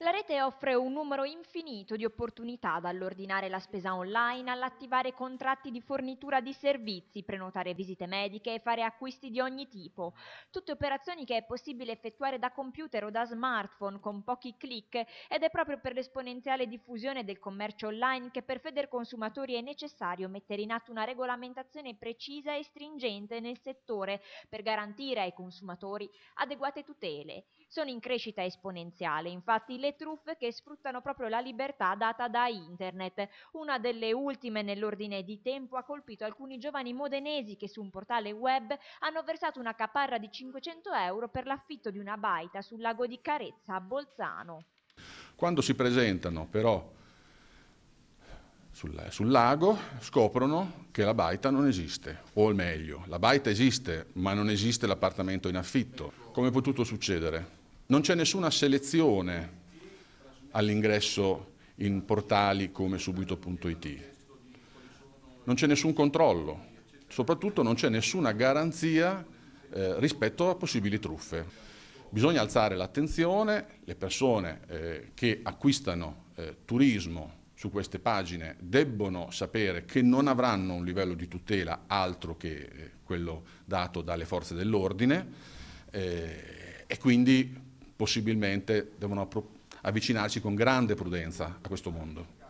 La rete offre un numero infinito di opportunità dall'ordinare la spesa online all'attivare contratti di fornitura di servizi, prenotare visite mediche e fare acquisti di ogni tipo. Tutte operazioni che è possibile effettuare da computer o da smartphone con pochi clic ed è proprio per l'esponenziale diffusione del commercio online che per feder consumatori è necessario mettere in atto una regolamentazione precisa e stringente nel settore per garantire ai consumatori adeguate tutele. Sono in crescita esponenziale, infatti le delle truffe che sfruttano proprio la libertà data da internet. Una delle ultime nell'ordine di tempo ha colpito alcuni giovani modenesi che su un portale web hanno versato una caparra di 500 euro per l'affitto di una baita sul lago di Carezza a Bolzano. Quando si presentano però sul, sul, lago scoprono che la baita non esiste, o meglio, la baita esiste ma non esiste l'appartamento in affitto. Come è potuto succedere? Non c'è nessuna selezione all'ingresso in portali come subito.it. Non c'è nessun controllo, soprattutto non c'è nessuna garanzia eh, rispetto a possibili truffe. Bisogna alzare l'attenzione, le persone eh, che acquistano eh, turismo su queste pagine debbono sapere che non avranno un livello di tutela altro che eh, quello dato dalle forze dell'ordine eh, e quindi possibilmente devono appropriare avvicinarci con grande prudenza a questo mondo.